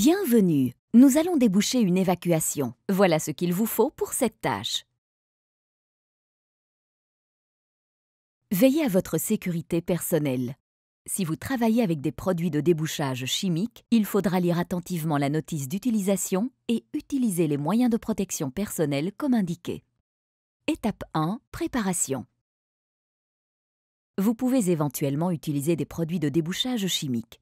Bienvenue, nous allons déboucher une évacuation. Voilà ce qu'il vous faut pour cette tâche. Veillez à votre sécurité personnelle. Si vous travaillez avec des produits de débouchage chimique, il faudra lire attentivement la notice d'utilisation et utiliser les moyens de protection personnelle comme indiqué. Étape 1. Préparation. Vous pouvez éventuellement utiliser des produits de débouchage chimique.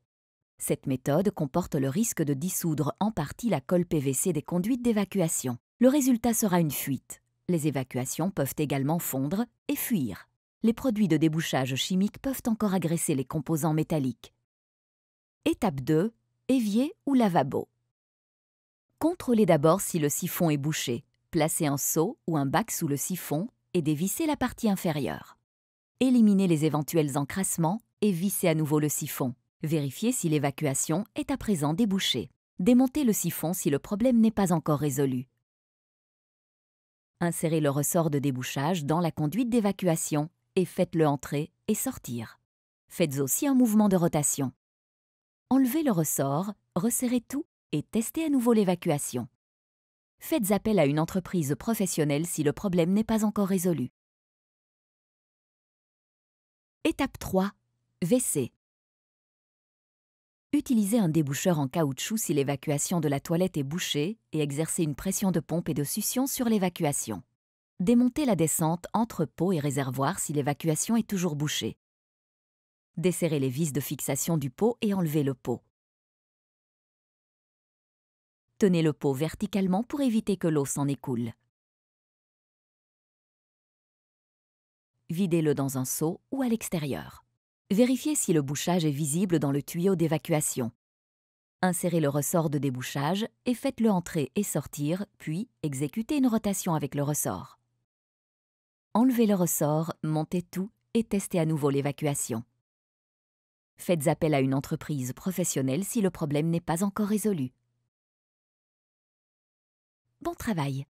Cette méthode comporte le risque de dissoudre en partie la colle PVC des conduites d'évacuation. Le résultat sera une fuite. Les évacuations peuvent également fondre et fuir. Les produits de débouchage chimique peuvent encore agresser les composants métalliques. Étape 2. Évier ou lavabo. Contrôlez d'abord si le siphon est bouché. Placez un seau ou un bac sous le siphon et dévissez la partie inférieure. Éliminez les éventuels encrassements et vissez à nouveau le siphon. Vérifiez si l'évacuation est à présent débouchée. Démontez le siphon si le problème n'est pas encore résolu. Insérez le ressort de débouchage dans la conduite d'évacuation et faites-le entrer et sortir. Faites aussi un mouvement de rotation. Enlevez le ressort, resserrez tout et testez à nouveau l'évacuation. Faites appel à une entreprise professionnelle si le problème n'est pas encore résolu. Étape 3. WC. Utilisez un déboucheur en caoutchouc si l'évacuation de la toilette est bouchée et exercez une pression de pompe et de succion sur l'évacuation. Démontez la descente entre pot et réservoir si l'évacuation est toujours bouchée. Desserrez les vis de fixation du pot et enlevez le pot. Tenez le pot verticalement pour éviter que l'eau s'en écoule. Videz-le dans un seau ou à l'extérieur. Vérifiez si le bouchage est visible dans le tuyau d'évacuation. Insérez le ressort de débouchage et faites-le entrer et sortir, puis exécutez une rotation avec le ressort. Enlevez le ressort, montez tout et testez à nouveau l'évacuation. Faites appel à une entreprise professionnelle si le problème n'est pas encore résolu. Bon travail